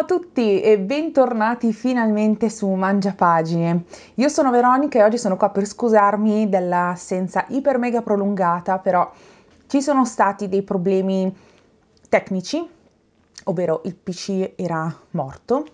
Ciao a tutti e bentornati finalmente su Mangiapagine. Io sono Veronica e oggi sono qua per scusarmi dell'assenza iper mega prolungata, però ci sono stati dei problemi tecnici, ovvero il PC era morto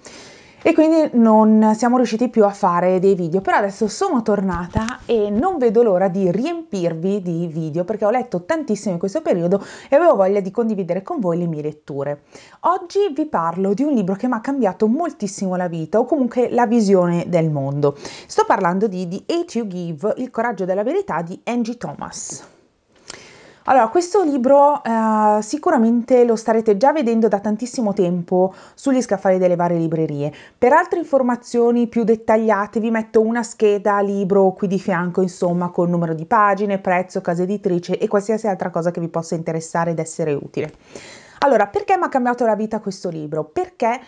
e quindi non siamo riusciti più a fare dei video, però adesso sono tornata e non vedo l'ora di riempirvi di video perché ho letto tantissimo in questo periodo e avevo voglia di condividere con voi le mie letture. Oggi vi parlo di un libro che mi ha cambiato moltissimo la vita o comunque la visione del mondo. Sto parlando di The Eight You Give, Il coraggio della verità di Angie Thomas. Allora, questo libro eh, sicuramente lo starete già vedendo da tantissimo tempo sugli scaffali delle varie librerie. Per altre informazioni più dettagliate vi metto una scheda libro qui di fianco, insomma, con numero di pagine, prezzo, casa editrice e qualsiasi altra cosa che vi possa interessare ed essere utile. Allora, perché mi ha cambiato la vita questo libro? Perché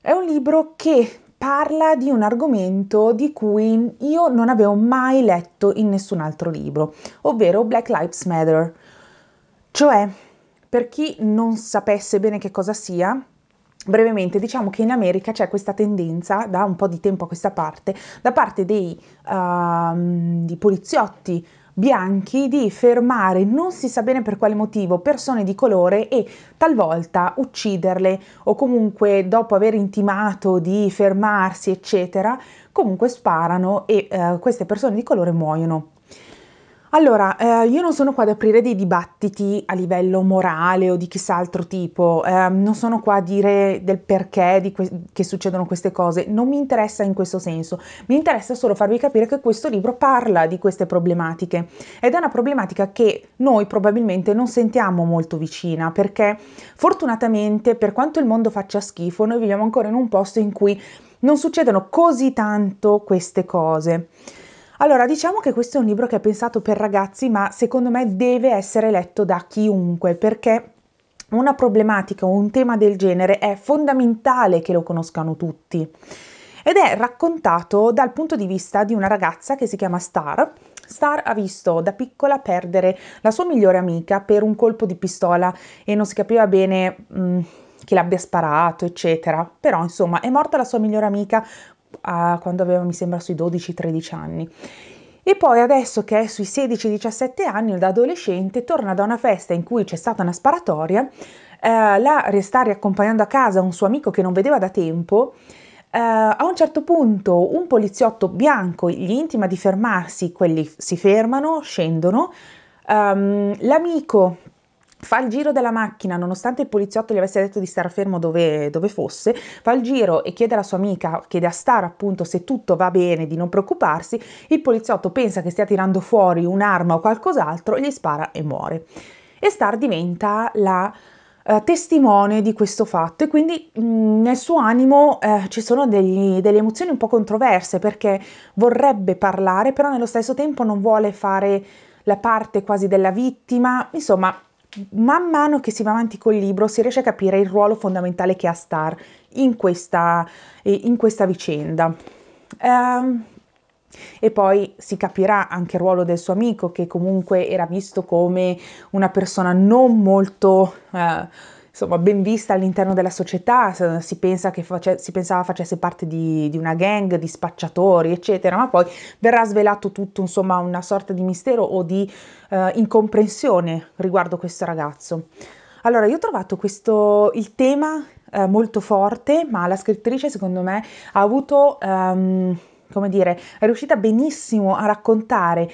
è un libro che parla di un argomento di cui io non avevo mai letto in nessun altro libro, ovvero Black Lives Matter cioè, per chi non sapesse bene che cosa sia, Brevemente diciamo che in America c'è questa tendenza da un po' di tempo a questa parte da parte dei uh, poliziotti bianchi di fermare non si sa bene per quale motivo persone di colore e talvolta ucciderle o comunque dopo aver intimato di fermarsi eccetera comunque sparano e uh, queste persone di colore muoiono allora, eh, io non sono qua ad aprire dei dibattiti a livello morale o di chissà altro tipo, eh, non sono qua a dire del perché que- che succedono queste cose, non mi interessa in questo senso, mi interessa solo farvi capire che questo libro parla di queste problematiche ed è una problematica che noi probabilmente non sentiamo molto vicina perché fortunatamente per quanto il mondo faccia schifo noi viviamo ancora in un posto in cui non succedono così tanto queste cose. Allora, diciamo che questo è un libro che è pensato per ragazzi, ma secondo me deve essere letto da chiunque, perché una problematica o un tema del genere è fondamentale che lo conoscano tutti. Ed è raccontato dal punto di vista di una ragazza che si chiama Star. Star ha visto da piccola perdere la sua migliore amica per un colpo di pistola e non si capiva bene... Mh, mm, chi l'abbia sparato, eccetera. Però, insomma, è morta la sua migliore amica a quando avevo, mi sembra, sui 12-13 anni. E poi adesso che è sui 16-17 anni, da adolescente, torna da una festa in cui c'è stata una sparatoria, eh, la sta riaccompagnando a casa un suo amico che non vedeva da tempo, Uh, a un certo punto un poliziotto bianco gli intima di fermarsi, quelli si fermano, scendono, um, l'amico fa il giro della macchina, nonostante il poliziotto gli avesse detto di stare fermo dove, dove, fosse, fa il giro e chiede alla sua amica, chiede a Star appunto se tutto va bene, di non preoccuparsi, il poliziotto pensa che stia tirando fuori un'arma o qualcos'altro, gli spara e muore. E Star diventa la eh, testimone di questo fatto e quindi mh, mm, nel suo animo eh, ci sono degli, delle emozioni un po' controverse perché vorrebbe parlare però nello stesso tempo non vuole fare la parte quasi della vittima, insomma man mano che si va avanti col libro si riesce a capire il ruolo fondamentale che ha Star in questa, eh, in questa vicenda. Um, e poi si capirà anche il ruolo del suo amico che comunque era visto come una persona non molto... Uh, insomma, ben vista all'interno della società, si, pensa che face, si pensava facesse parte di, di, una gang di spacciatori, eccetera, ma poi verrà svelato tutto, insomma, una sorta di mistero o di eh, incomprensione riguardo questo ragazzo. Allora, io ho trovato questo, il tema eh, molto forte, ma la scrittrice, secondo me, ha avuto, um, come dire, è riuscita benissimo a raccontare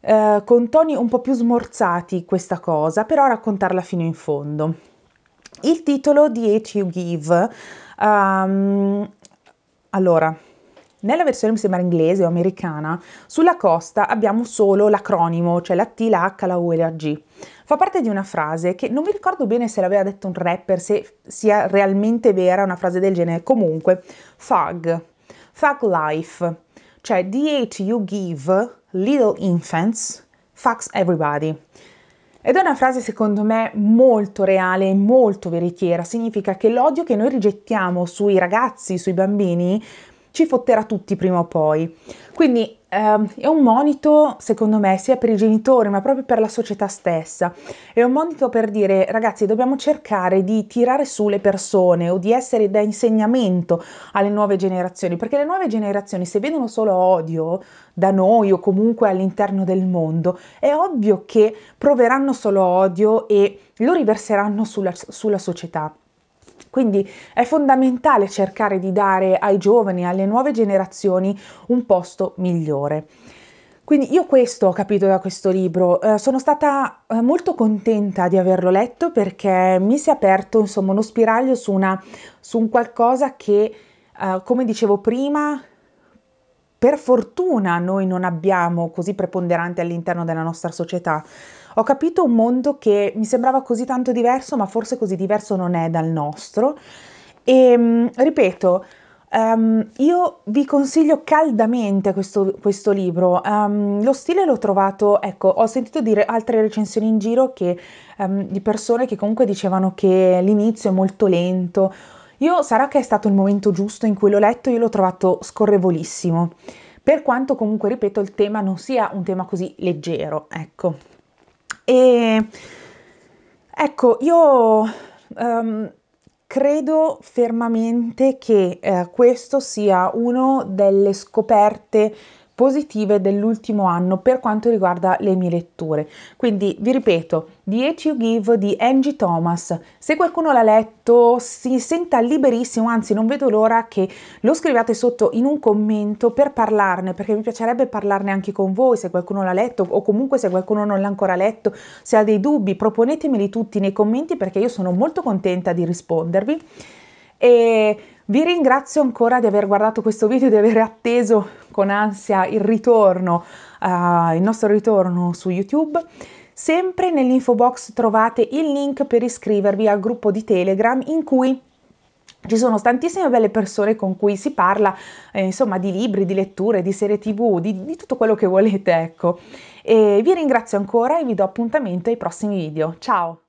eh, con toni un po' più smorzati questa cosa, però raccontarla fino in fondo. Il titolo di Hate You Give, um, allora, nella versione mi sembra inglese o americana, sulla costa abbiamo solo l'acronimo, cioè la T, la H, la U e la G. Fa parte di una frase che non mi ricordo bene se l'aveva detto un rapper, se sia realmente vera una frase del genere, comunque, Fug, Fug Life, cioè The Hate You Give, Little Infants, FUGS Everybody. Ed è una frase secondo me molto reale e molto veritiera, significa che l'odio che noi rigettiamo sui ragazzi, sui bambini, ci fotterà tutti prima o poi. Quindi ehm, è un monito, secondo me, sia per i genitori, ma proprio per la società stessa. È un monito per dire, ragazzi, dobbiamo cercare di tirare su le persone o di essere da insegnamento alle nuove generazioni, perché le nuove generazioni, se vedono solo odio da noi o comunque all'interno del mondo, è ovvio che proveranno solo odio e lo riverseranno sulla, sulla società. Quindi è fondamentale cercare di dare ai giovani, alle nuove generazioni un posto migliore. Quindi io questo ho capito da questo libro, eh, sono stata eh, molto contenta di averlo letto perché mi si è aperto insomma uno spiraglio su, una, su un qualcosa che, eh, come dicevo prima, per fortuna noi non abbiamo così preponderante all'interno della nostra società, ho capito un mondo che mi sembrava così tanto diverso, ma forse così diverso non è dal nostro. E ehm, ripeto, Um, io vi consiglio caldamente questo, questo libro. Um, lo stile l'ho trovato, ecco, ho sentito dire altre recensioni in giro che, um, di persone che comunque dicevano che l'inizio è molto lento. Io sarà che è stato il momento giusto in cui l'ho letto, io l'ho trovato scorrevolissimo. Per quanto comunque, ripeto, il tema non sia un tema così leggero, ecco. E ecco, io um, credo fermamente che eh, questo sia uno delle scoperte positive dell'ultimo anno per quanto riguarda le mie letture. Quindi vi ripeto, The 10 You Give di Angie Thomas. Se qualcuno l'ha letto, si senta liberissimo, anzi non vedo l'ora che lo scriviate sotto in un commento per parlarne, perché mi piacerebbe parlarne anche con voi, se qualcuno l'ha letto o comunque se qualcuno non l'ha ancora letto, se ha dei dubbi, proponetemeli tutti nei commenti perché io sono molto contenta di rispondervi e vi ringrazio ancora di aver guardato questo video, e di aver atteso con ansia il ritorno, uh, il nostro ritorno su YouTube. Sempre nell'info box trovate il link per iscrivervi al gruppo di Telegram in cui ci sono tantissime belle persone con cui si parla, eh, insomma, di libri, di letture, di serie tv, di, di tutto quello che volete, ecco. E vi ringrazio ancora e vi do appuntamento ai prossimi video. Ciao!